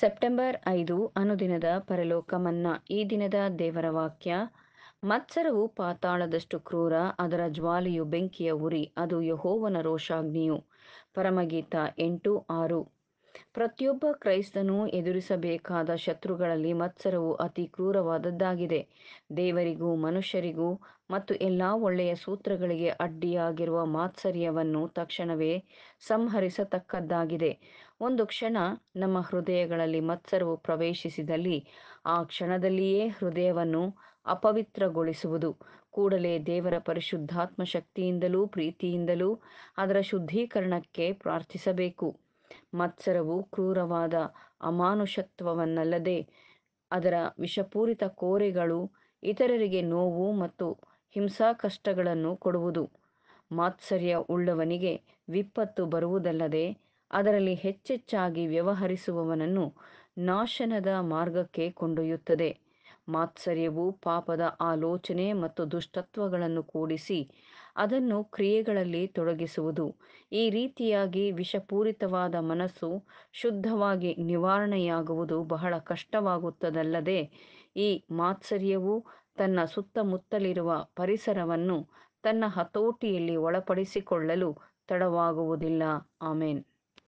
September ಐದು ಅನುದಿನದ ಪರಲೋಕ ಮನ್ನಾ ಈ ದಿನದ ದೇವರ ವಾಕ್ಯ ಮತ್ಸರವು ಪಾತಾಳದಷ್ಟು ಕ್ರೂರ ಅದರ ಜ್ವಾಲೆಯು ಬೆಂಕಿಯ ಉರಿ ಅದು ಯಹೋವನ ರೋಷಾಗ್ನಿಯು ಪರಮಗೀತ ಎಂಟು ಆರು ಪ್ರತಿಯೊಬ್ಬ ಕ್ರೈಸ್ತನು ಎದುರಿಸಬೇಕಾದ ಶತ್ರುಗಳಲ್ಲಿ ಮತ್ಸರವು ಅತಿ ಕ್ರೂರವಾದದ್ದಾಗಿದೆ ದೇವರಿಗೂ ಮನುಷ್ಯರಿಗೂ ಮತ್ತು ಎಲ್ಲ ಒಳ್ಳೆಯ ಸೂತ್ರಗಳಿಗೆ ಅಡ್ಡಿಯಾಗಿರುವ ಮಾತ್ಸರ್ಯವನ್ನು ತಕ್ಷಣವೇ ಸಂಹರಿಸತಕ್ಕದ್ದಾಗಿದೆ ಒಂದು ಕ್ಷಣ ನಮ್ಮ ಹೃದಯಗಳಲ್ಲಿ ಮತ್ಸರವು ಪ್ರವೇಶಿಸಿದಲ್ಲಿ ಆ ಕ್ಷಣದಲ್ಲಿಯೇ ಹೃದಯವನ್ನು ಅಪವಿತ್ರಗೊಳಿಸುವುದು ಕೂಡಲೇ ದೇವರ ಪರಿಶುದ್ಧಾತ್ಮ ಶಕ್ತಿಯಿಂದಲೂ ಪ್ರೀತಿಯಿಂದಲೂ ಅದರ ಶುದ್ಧೀಕರಣಕ್ಕೆ ಪ್ರಾರ್ಥಿಸಬೇಕು ಮತ್ಸರವು ಕ್ರೂರವಾದ ಅಮಾನುಷತ್ವವನ್ನಲ್ಲದೆ ಅದರ ವಿಷಪೂರಿತ ಕೋರೆಗಳು ಇತರರಿಗೆ ನೋವು ಮತ್ತು ಹಿಂಸಾ ಕಷ್ಟಗಳನ್ನು ಕೊಡುವುದು ಮಾತ್ಸರ್ಯ ಉಳ್ಳವನಿಗೆ ವಿಪತ್ತು ಬರುವುದಲ್ಲದೆ ಅದರಲ್ಲಿ ಹೆಚ್ಚೆಚ್ಚಾಗಿ ವ್ಯವಹರಿಸುವವನನ್ನು ನಾಶನದ ಮಾರ್ಗಕ್ಕೆ ಕೊಂಡೊಯ್ಯುತ್ತದೆ ಮಾತ್ಸರ್ಯವು ಪಾಪದ ಆಲೋಚನೆ ಮತ್ತು ದುಷ್ಟತ್ವಗಳನ್ನು ಕೂಡಿಸಿ ಅದನ್ನು ಕ್ರಿಯೆಗಳಲ್ಲಿ ತೊಡಗಿಸುವುದು ಈ ರೀತಿಯಾಗಿ ವಿಷಪೂರಿತವಾದ ಮನಸ್ಸು ಶುದ್ಧವಾಗಿ ನಿವಾರಣೆಯಾಗುವುದು ಬಹಳ ಕಷ್ಟವಾಗುತ್ತದಲ್ಲದೆ ಈ ಮಾತ್ಸರ್ಯವು ತನ್ನ ಸುತ್ತಮುತ್ತಲಿರುವ ಪರಿಸರವನ್ನು ತನ್ನ ಹತೋಟಿಯಲ್ಲಿ ಒಳಪಡಿಸಿಕೊಳ್ಳಲು ತಡವಾಗುವುದಿಲ್ಲ ಆಮೇನ್